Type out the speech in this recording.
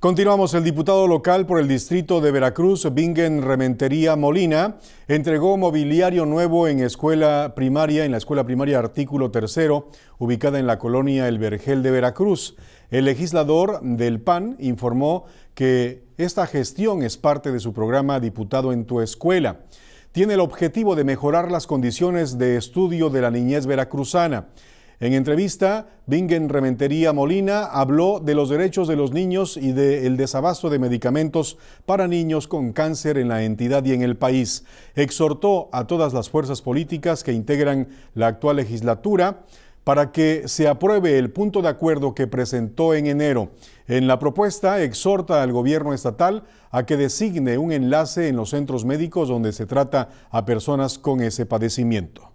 Continuamos, el diputado local por el distrito de Veracruz, Bingen Rementería Molina, entregó mobiliario nuevo en escuela primaria, en la escuela primaria artículo tercero, ubicada en la colonia El Vergel de Veracruz. El legislador del PAN informó que esta gestión es parte de su programa Diputado en tu escuela. Tiene el objetivo de mejorar las condiciones de estudio de la niñez veracruzana. En entrevista, Bingen Rementería Molina habló de los derechos de los niños y del desabasto de medicamentos para niños con cáncer en la entidad y en el país. Exhortó a todas las fuerzas políticas que integran la actual legislatura para que se apruebe el punto de acuerdo que presentó en enero. En la propuesta exhorta al gobierno estatal a que designe un enlace en los centros médicos donde se trata a personas con ese padecimiento.